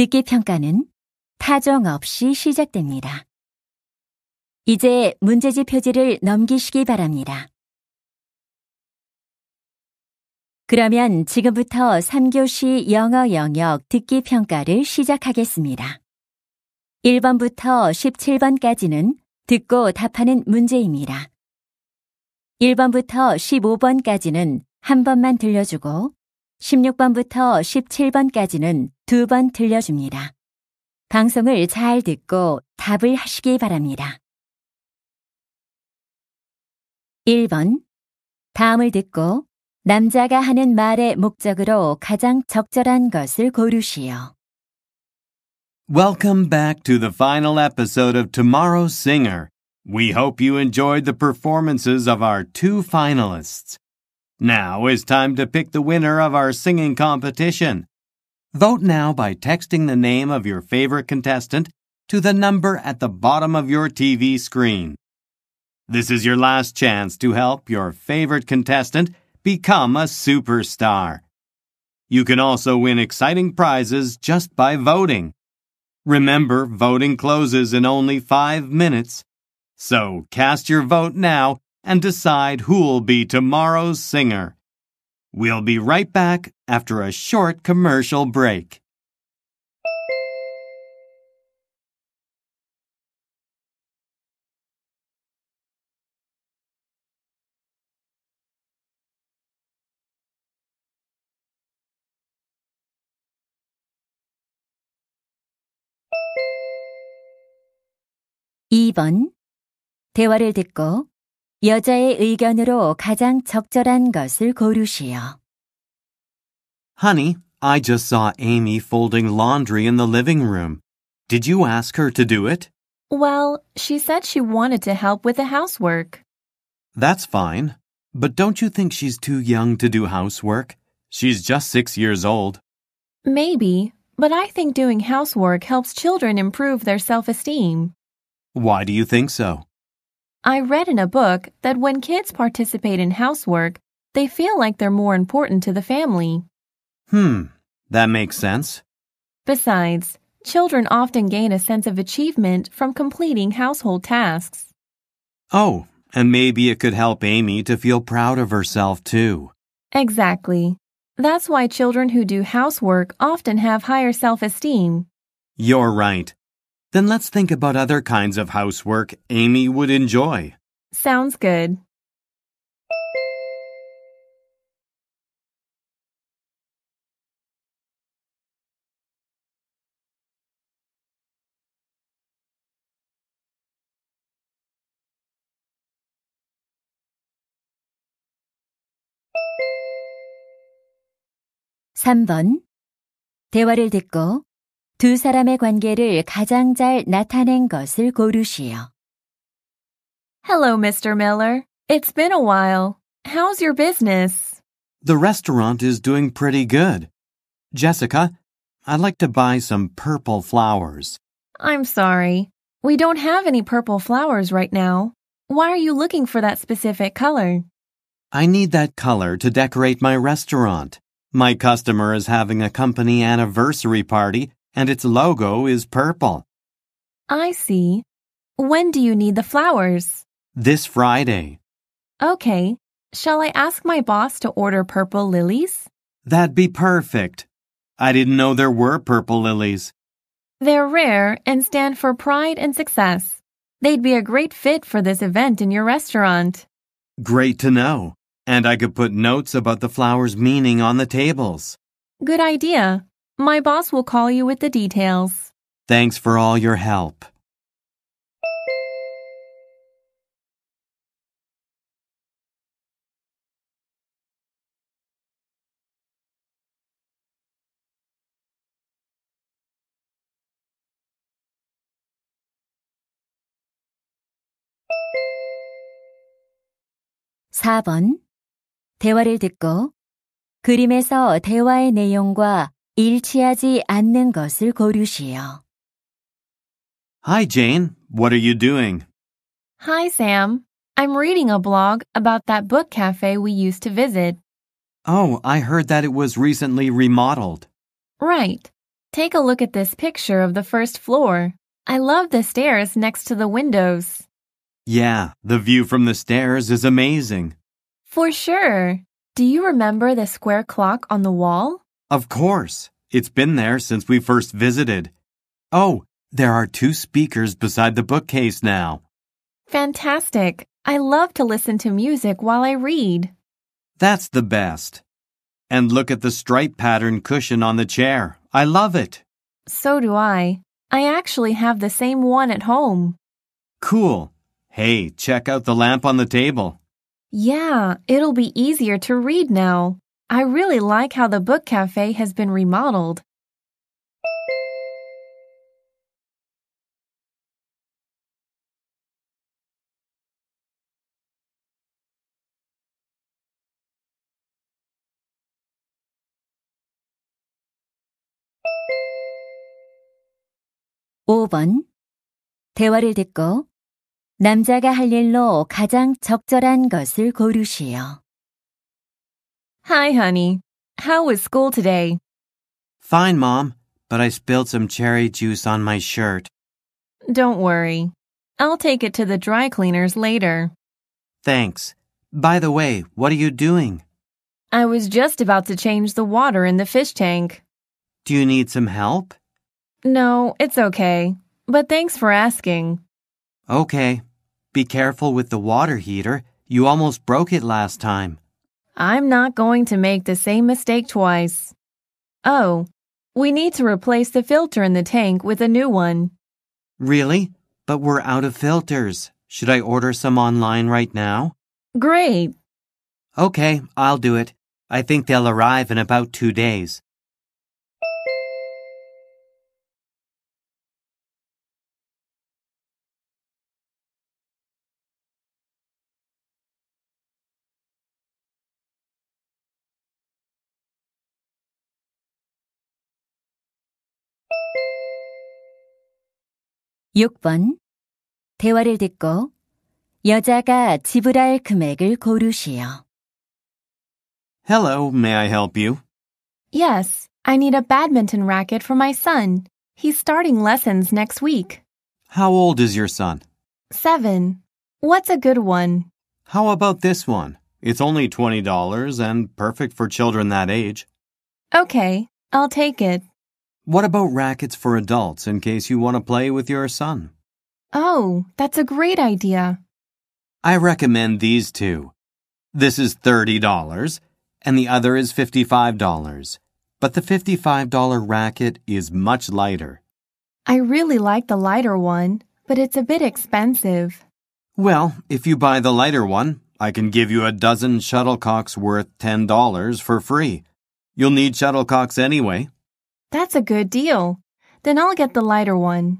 듣기 평가는 타정 없이 시작됩니다. 이제 문제지 표지를 넘기시기 바랍니다. 그러면 지금부터 3교시 영어 영역 듣기 평가를 시작하겠습니다. 1번부터 17번까지는 듣고 답하는 문제입니다. 1번부터 15번까지는 한 번만 들려주고 16번부터 17번까지는 들려줍니다. 방송을 잘 듣고 답을 하시기 바랍니다. 1번. 다음을 듣고 남자가 하는 말의 목적으로 가장 적절한 것을 고르시오. Welcome back to the final episode of Tomorrow's Singer. We hope you enjoyed the performances of our two finalists. Now it's time to pick the winner of our singing competition. Vote now by texting the name of your favorite contestant to the number at the bottom of your TV screen. This is your last chance to help your favorite contestant become a superstar. You can also win exciting prizes just by voting. Remember, voting closes in only five minutes. So cast your vote now and decide who'll be tomorrow's singer. We'll be right back after a short commercial break. (2번) 대화를 듣고 여자의 의견으로 가장 적절한 것을 고르시오. Honey, I just saw Amy folding laundry in the living room. Did you ask her to do it? Well, she said she wanted to help with the housework. That's fine. But don't you think she's too young to do housework? She's just six years old. Maybe, but I think doing housework helps children improve their self esteem. Why do you think so? I read in a book that when kids participate in housework, they feel like they're more important to the family. Hmm, that makes sense. Besides, children often gain a sense of achievement from completing household tasks. Oh, and maybe it could help Amy to feel proud of herself too. Exactly. That's why children who do housework often have higher self esteem. You're right. Then let's think about other kinds of housework Amy would enjoy. Sounds good. (3번) 대화를 듣고 두 사람의 관계를 가장 잘 나타낸 것을 고르시오. Hello, Mr. Miller. It's been a while. How's your business? The restaurant is doing pretty good. Jessica, I'd like to buy some purple flowers. I'm sorry. We don't have any purple flowers right now. Why are you looking for that specific color? I need that color to decorate my restaurant. My customer is having a company anniversary party, and its logo is purple. I see. When do you need the flowers? This Friday. Okay. Shall I ask my boss to order purple lilies? That'd be perfect. I didn't know there were purple lilies. They're rare and stand for pride and success. They'd be a great fit for this event in your restaurant. Great to know. And I could put notes about the flower's meaning on the tables. Good idea. My boss will call you with the details. Thanks for all your help. (4번) 대화를 듣고 그림에서 대화의 내용과 일치하지 않는 것을 고르시오. Hi, Jane. What are you doing? Hi, Sam. I'm reading a blog about that book cafe we used to visit. Oh, I heard that it was recently remodeled. Right. Take a look at this picture of the first floor. I love the stairs next to the windows. Yeah, the view from the stairs is amazing. For sure. Do you remember the square clock on the wall? Of course. It's been there since we first visited. Oh, there are two speakers beside the bookcase now. Fantastic. I love to listen to music while I read. That's the best. And look at the stripe pattern cushion on the chair. I love it. So do I. I actually have the same one at home. Cool. Hey, check out the lamp on the table. Yeah, it'll be easier to read now. I really like how the book cafe has been remodeled. (5번) 대화를 듣고 남자가 할 일로 가장 적절한 것을 고르시오. Hi, honey. How was school today? Fine, Mom, but I spilled some cherry juice on my shirt. Don't worry. I'll take it to the dry cleaners later. Thanks. By the way, what are you doing? I was just about to change the water in the fish tank. Do you need some help? No, it's okay. But thanks for asking. Okay. Be careful with the water heater. You almost broke it last time. I'm not going to make the same mistake twice. Oh, we need to replace the filter in the tank with a new one. Really? But we're out of filters. Should I order some online right now? Great. Okay, I'll do it. I think they'll arrive in about two days. 6번 대화를 듣고 여자가 지불할 금액을 고르시오. Hello, may I help you? Yes, I need a badminton racket for my son. He's starting lessons next week. How old is your son? Seven. What's a good one? How about this one? It's only $20 and perfect for children that age. Okay, I'll take it. What about rackets for adults in case you want to play with your son? Oh, that's a great idea. I recommend these two. This is $30 and the other is $55. But the $55 racket is much lighter. I really like the lighter one, but it's a bit expensive. Well, if you buy the lighter one, I can give you a dozen shuttlecocks worth $10 for free. You'll need shuttlecocks anyway. That's a good deal. Then I'll get the lighter one.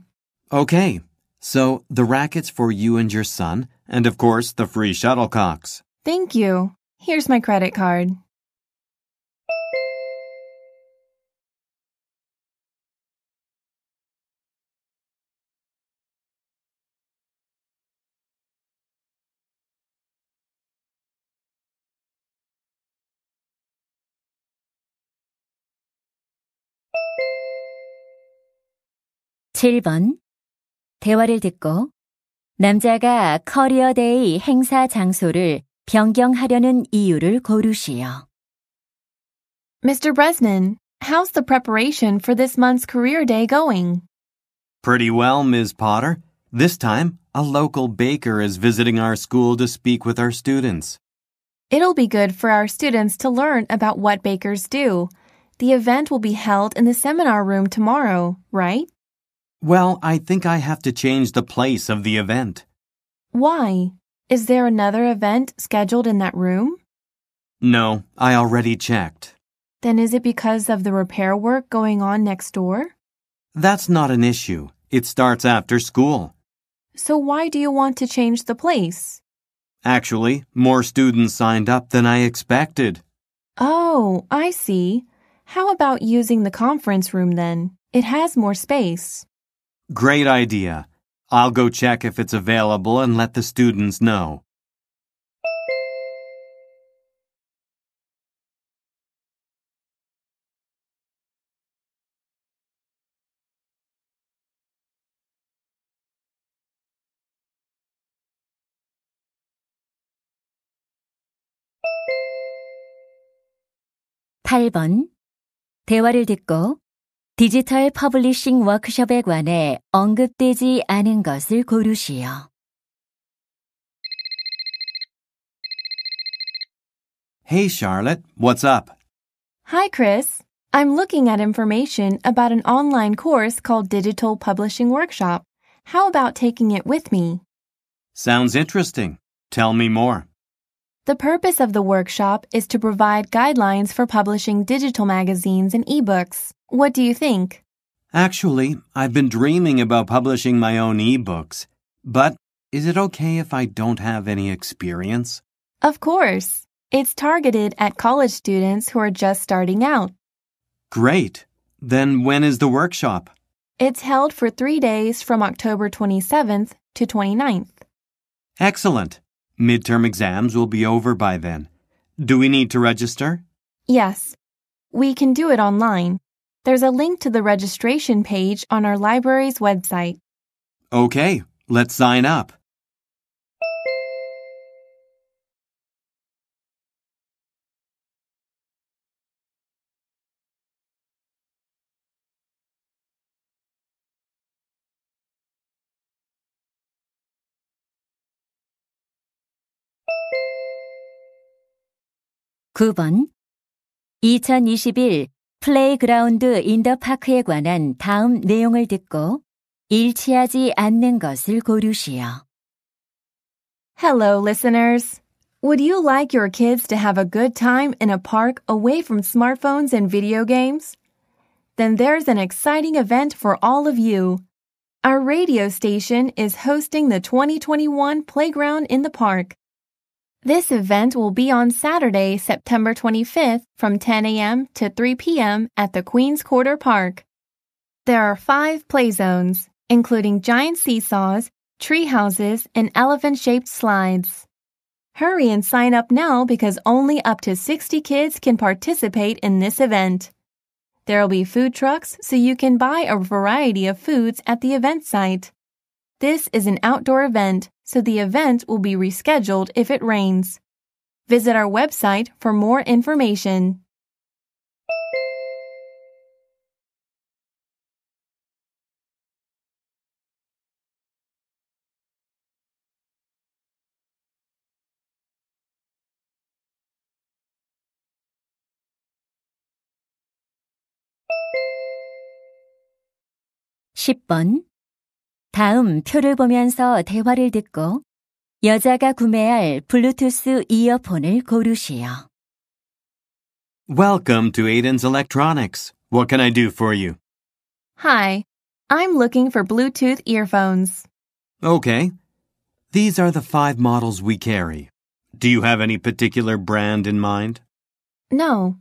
Okay. So the rackets for you and your son, and of course the free shuttlecocks. Thank you. Here's my credit card. 7번. 대화를 듣고 남자가 커리어데이 행사 장소를 변경하려는 이유를 고르시오. Mr. Bresnan, how's the preparation for this month's career day going? Pretty well, Ms. Potter. This time, a local baker is visiting our school to speak with our students. It'll be good for our students to learn about what bakers do. The event will be held in the seminar room tomorrow, right? Well, I think I have to change the place of the event. Why? Is there another event scheduled in that room? No, I already checked. Then is it because of the repair work going on next door? That's not an issue. It starts after school. So why do you want to change the place? Actually, more students signed up than I expected. Oh, I see. How about using the conference room then? It has more space. Great idea. I'll go check if it's available and let the students know. (8번) 대화를 듣고 디지털 퍼블리싱 워크숍에 관해 언급되지 않은 것을 고르시오. Hey, Charlotte, what's up? Hi, Chris. I'm looking at information about an online course called Digital Publishing Workshop. How about taking it with me? Sounds interesting. Tell me more. The purpose of the workshop is to provide guidelines for publishing digital magazines and ebooks. What do you think? Actually, I've been dreaming about publishing my own ebooks. But is it okay if I don't have any experience? Of course. It's targeted at college students who are just starting out. Great. Then when is the workshop? It's held for three days from October 27th to 29th. Excellent. Midterm exams will be over by then. Do we need to register? Yes. We can do it online. There's a link to the registration page on our library's website. Okay, let's sign up. 9번 2021 플레이그라운드 인더 관한 다음 내용을 듣고 일치하지 않는 것을 고르시오. Hello, listeners. Would you like your kids to have a good time in a park away from smartphones and video games? Then there's an exciting event for all of you. Our radio station is hosting the 2021 Playground in the Park. This event will be on Saturday, September 25th from 10 a.m. to 3 p.m. at the Queens Quarter Park. There are five play zones, including giant seesaws, tree houses, and elephant shaped slides. Hurry and sign up now because only up to 60 kids can participate in this event. There will be food trucks so you can buy a variety of foods at the event site. This is an outdoor event so the event will be rescheduled if it rains. Visit our website for more information. (10번) 다음 표를 보면서 대화를 듣고 여자가 구매할 블루투스 이어폰을 고르시오. Welcome to Aiden's Electronics. What can I do for you? Hi, I'm looking for Bluetooth earphones. Okay. These are the five models we carry. Do you have any particular brand in mind? No,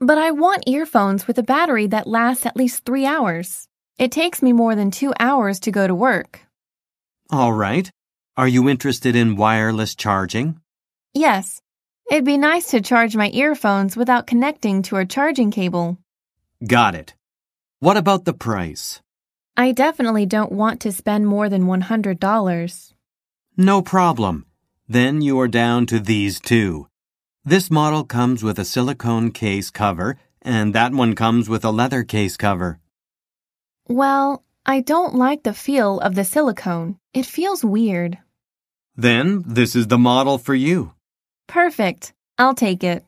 but I want earphones with a battery that lasts at least three hours. It takes me more than two hours to go to work. All right. Are you interested in wireless charging? Yes. It'd be nice to charge my earphones without connecting to a charging cable. Got it. What about the price? I definitely don't want to spend more than $100. No problem. Then you are down to these two. This model comes with a silicone case cover, and that one comes with a leather case cover. Well, I don't like the feel of the silicone. It feels weird. Then this is the model for you. Perfect. I'll take it.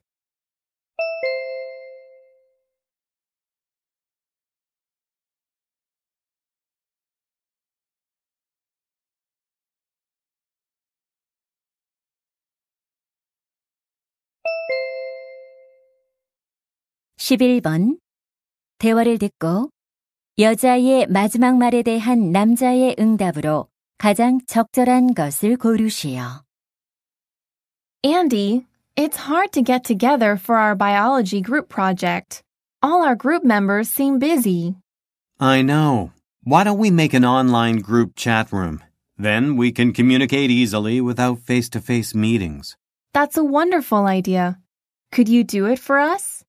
대화를 듣고 여자의 마지막 말에 대한 남자의 응답으로 가장 적절한 것을 고르시오. Andy, it's hard to get together for our biology group project. All our group members seem busy. I know. Why don't we make an online group chat room? Then we can communicate easily without face to face meetings. That's a wonderful idea. Could you do it for us?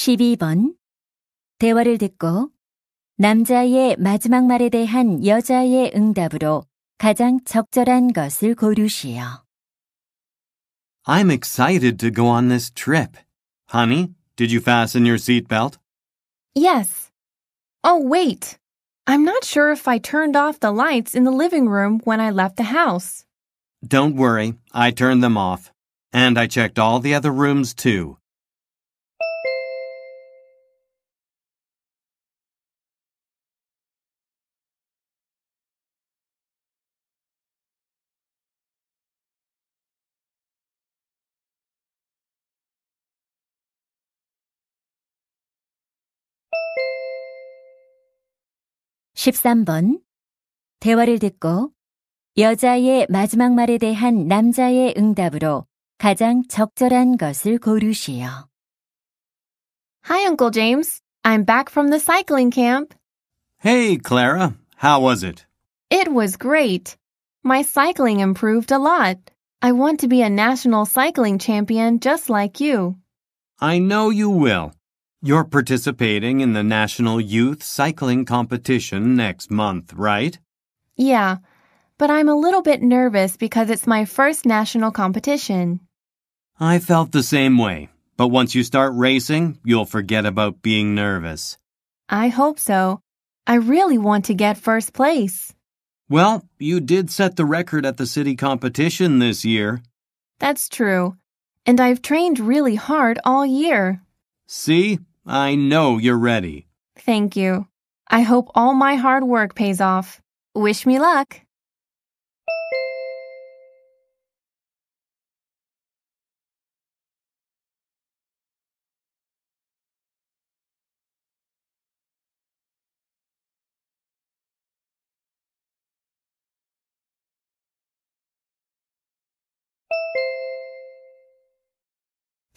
12번 대화를 듣고 남자의 마지막 말에 대한 여자의 응답으로 가장 적절한 것을 고르시오. I'm excited to go on this trip. Honey, did you fasten your seatbelt? Yes. Oh, wait. I'm not sure if I turned off the lights in the living room when I left the house. Don't worry, I turned them off. And I checked all the other rooms too. 13번. 대화를 듣고 여자의 마지막 말에 대한 남자의 응답으로 가장 적절한 것을 고르시오. Hi, Uncle James. I'm back from the cycling camp. Hey, Clara. How was it? It was great. My cycling improved a lot. I want to be a national cycling champion just like you. I know you will. You're participating in the National Youth Cycling Competition next month, right? Yeah, but I'm a little bit nervous because it's my first national competition. I felt the same way, but once you start racing, you'll forget about being nervous. I hope so. I really want to get first place. Well, you did set the record at the city competition this year. That's true. And I've trained really hard all year. See? I know you're ready. Thank you. I hope all my hard work pays off. Wish me luck.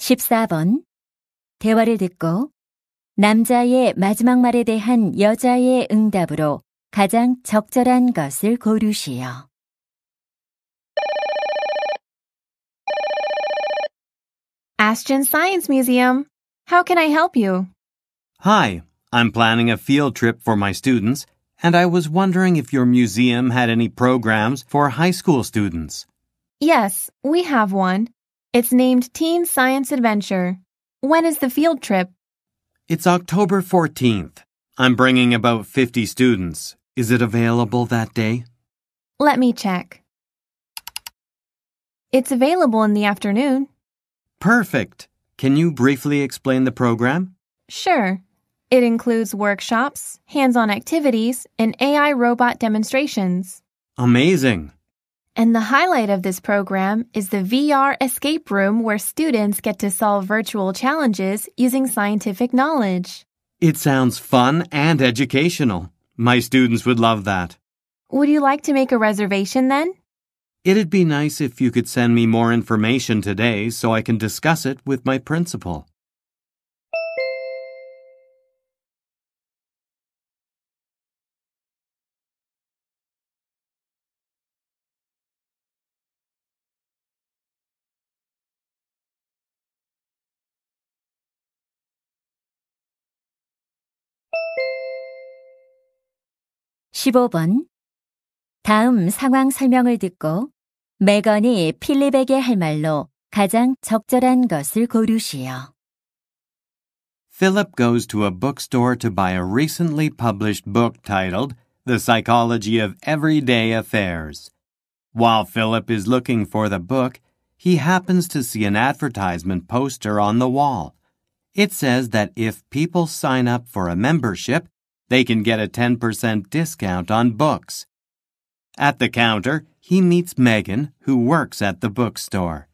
(14번) 대화를 듣고 남자의 마지막 말에 대한 여자의 응답으로 가장 적절한 것을 고르시오. Ashton Science Museum. How can I help you? Hi, I'm planning a field trip for my students, and I was wondering if your museum had any programs for high school students. Yes, we have one. It's named Teen Science Adventure. When is the field trip? It's October 14th. I'm bringing about 50 students. Is it available that day? Let me check. It's available in the afternoon. Perfect. Can you briefly explain the program? Sure. It includes workshops, hands on activities, and AI robot demonstrations. Amazing. And the highlight of this program is the VR escape room where students get to solve virtual challenges using scientific knowledge. It sounds fun and educational. My students would love that. Would you like to make a reservation then? It'd be nice if you could send me more information today so I can discuss it with my principal. 15번. 다음 상황 설명을 듣고 매건이 필립에게 할 말로 가장 적절한 것을 고르시오. Philip goes to a bookstore to buy a recently published book titled The Psychology of Everyday Affairs. While Philip is looking for the book, he happens to see an advertisement poster on the wall. It says that if people sign up for a membership, they can get a 10% discount on books. At the counter, he meets Megan, who works at the bookstore.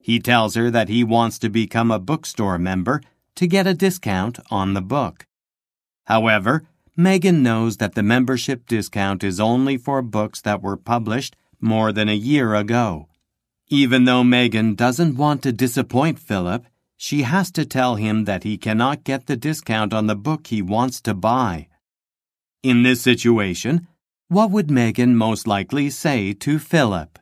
He tells her that he wants to become a bookstore member to get a discount on the book. However, Megan knows that the membership discount is only for books that were published more than a year ago. Even though Megan doesn't want to disappoint Philip, she has to tell him that he cannot get the discount on the book he wants to buy. In this situation, what would Megan most likely say to Philip?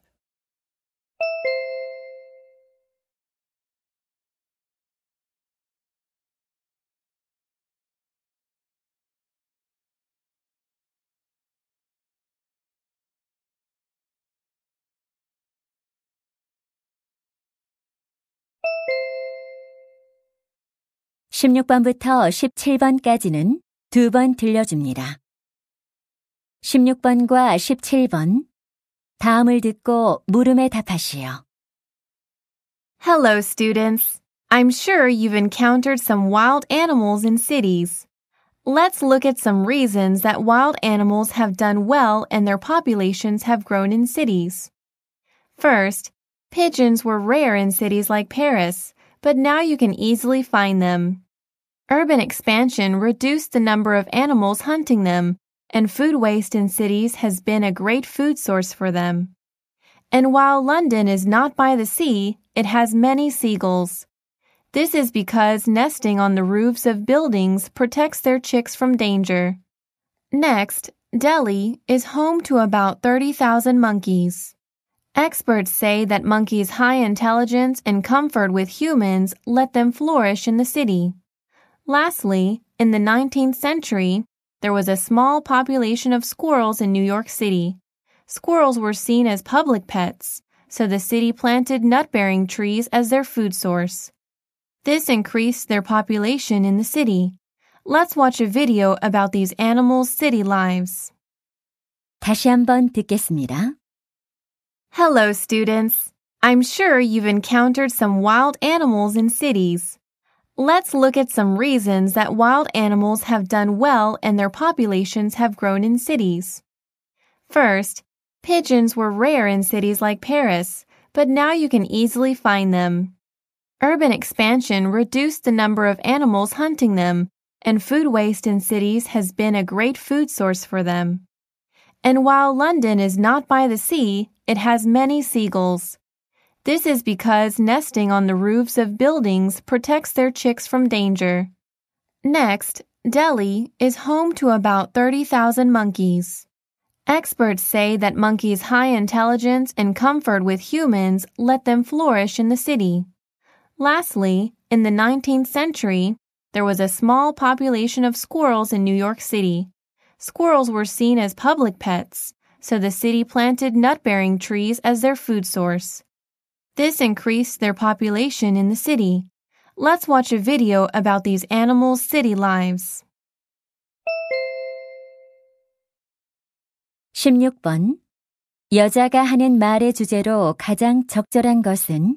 16번부터 17번까지는 두 번 들려줍니다. 16번과 17번. 다음을 듣고 물음에 답하시오. Hello, students. I'm sure you've encountered some wild animals in cities. Let's look at some reasons that wild animals have done well and their populations have grown in cities. First, pigeons were rare in cities like Paris, but now you can easily find them. Urban expansion reduced the number of animals hunting them, and food waste in cities has been a great food source for them. And while London is not by the sea, it has many seagulls. This is because nesting on the roofs of buildings protects their chicks from danger. Next, Delhi is home to about 30,000 monkeys. Experts say that monkeys' high intelligence and comfort with humans let them flourish in the city. Lastly, in the 19th century, there was a small population of squirrels in New York City. Squirrels were seen as public pets, so the city planted nut bearing trees as their food source. This increased their population in the city. Let's watch a video about these animals' city lives. 다시 한번 듣겠습니다. Hello, students. I'm sure you've encountered some wild animals in cities. Let's look at some reasons that wild animals have done well and their populations have grown in cities. First, pigeons were rare in cities like Paris, but now you can easily find them. Urban expansion reduced the number of animals hunting them, and food waste in cities has been a great food source for them. And while London is not by the sea, it has many seagulls. This is because nesting on the roofs of buildings protects their chicks from danger. Next, Delhi is home to about 30,000 monkeys. Experts say that monkeys' high intelligence and comfort with humans let them flourish in the city. Lastly, in the 19th century, there was a small population of squirrels in New York City. Squirrels were seen as public pets, so the city planted nut bearing trees as their food source. This increased their population in the city. Let's watch a video about these animals' city lives. 16번 여자가 하는 말의 주제로 가장 적절한 것은